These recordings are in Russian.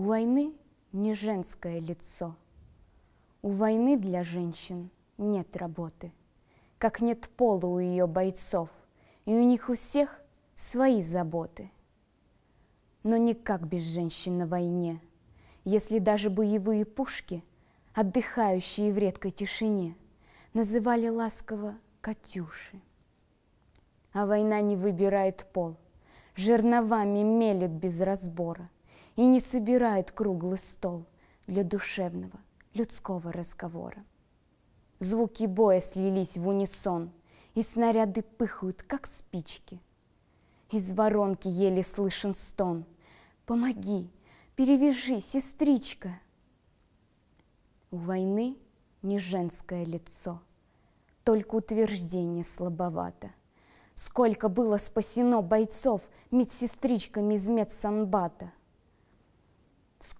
У войны не женское лицо. У войны для женщин нет работы, как нет пола у ее бойцов, и у них у всех свои заботы. Но никак без женщин на войне, если даже боевые пушки, отдыхающие в редкой тишине, называли ласково Катюши. А война не выбирает пол, жерновами мелет без разбора – и не собирает круглый стол для душевного людского разговора. Звуки боя слились в унисон, и снаряды пыхают, как спички. Из воронки еле слышен стон. «Помоги, перевяжи, сестричка!» У войны не женское лицо, только утверждение слабовато. Сколько было спасено бойцов медсестричками из медсанбата –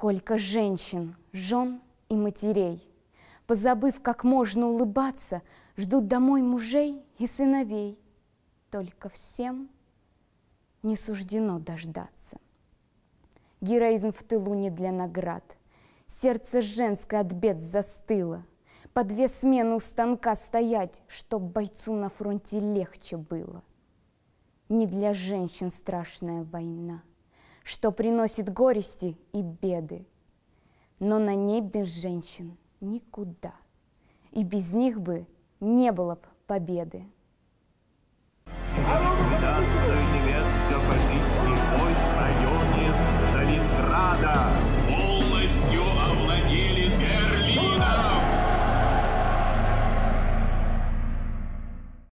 Сколько женщин, жен и матерей, Позабыв, как можно улыбаться, Ждут домой мужей и сыновей. Только всем не суждено дождаться. Героизм в тылу не для наград. Сердце женское от бед застыло. По две смены у станка стоять, Чтоб бойцу на фронте легче было. Не для женщин страшная война — что приносит горести и беды. Но на небе женщин никуда, и без них бы не было б победы.